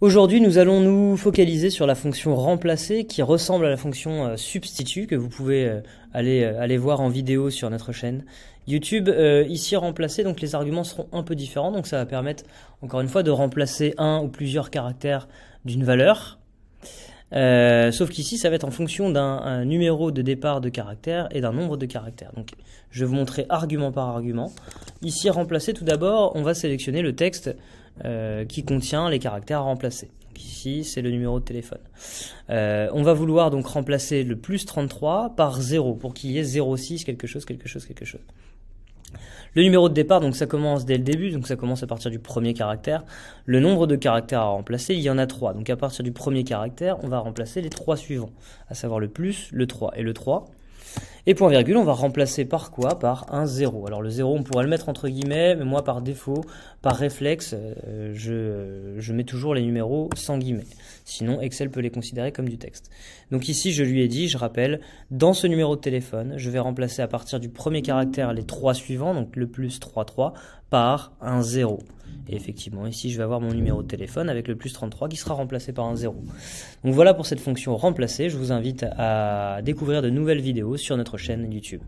Aujourd'hui, nous allons nous focaliser sur la fonction remplacer qui ressemble à la fonction euh, Substitue » que vous pouvez euh, aller, euh, aller voir en vidéo sur notre chaîne YouTube. ici, remplacer, donc les arguments seront un peu différents. Donc ça va permettre, encore une fois, de remplacer un ou plusieurs caractères d'une valeur. sauf qu'ici, ça va être en fonction d'un numéro de départ de caractère et d'un nombre de caractères. Donc je vais vous montrer argument par argument. Ici, remplacer, tout d'abord, on va sélectionner le texte euh, qui contient les caractères à remplacer. ici, c'est le numéro de téléphone. Euh, on va vouloir donc remplacer le plus 33 par 0 pour qu'il y ait 06 quelque chose, quelque chose, quelque chose. Le numéro de départ, donc ça commence dès le début, donc ça commence à partir du premier caractère. Le nombre de caractères à remplacer, il y en a 3. Donc à partir du premier caractère, on va remplacer les 3 suivants, à savoir le plus, le 3 et le 3. Et point virgule, on va remplacer par quoi Par un 0. Alors le 0, on pourrait le mettre entre guillemets, mais moi par défaut, par réflexe, euh, je, mets toujours les numéros sans guillemets. Sinon, Excel peut les considérer comme du texte. Donc ici, je lui ai dit, je rappelle, dans ce numéro de téléphone, je vais remplacer à partir du premier caractère les trois suivants, donc le plus 3, 3, par un 0. Et effectivement, ici, je vais avoir mon numéro de téléphone avec le plus 33 qui sera remplacé par un 0. Donc voilà pour cette fonction remplacée. Je vous invite à découvrir de nouvelles vidéos sur notre chaîne YouTube.